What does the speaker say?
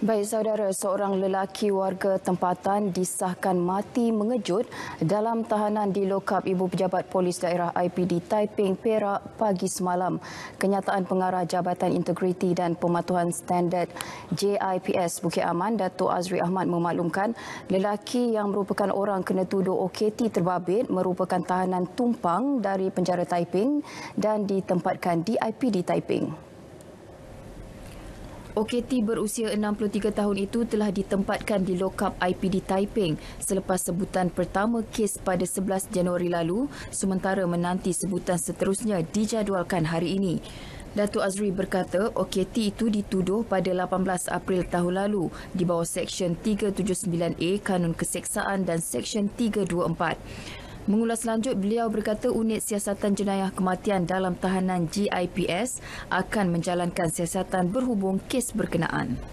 Baik saudara, seorang lelaki warga tempatan disahkan mati mengejut dalam tahanan di lokap Ibu Pejabat Polis Daerah IPD Taiping Perak pagi semalam. Kenyataan pengarah Jabatan Integriti dan Pematuhan Standard JIPS Bukit Aman, Dato' Azri Ahmad memaklumkan lelaki yang merupakan orang kena tuduh OKT terbabit merupakan tahanan tumpang dari penjara Taiping dan ditempatkan di IPD Taiping. OKT berusia 63 tahun itu telah ditempatkan di lokap IPD Taiping selepas sebutan pertama kes pada 11 Januari lalu sementara menanti sebutan seterusnya dijadualkan hari ini. Datuk Azri berkata OKT itu dituduh pada 18 April tahun lalu di bawah Seksyen 379A Kanun Keseksaan dan Seksyen 324. Mengulas lanjut, beliau berkata unit siasatan jenayah kematian dalam tahanan GIPS akan menjalankan siasatan berhubung kes berkenaan.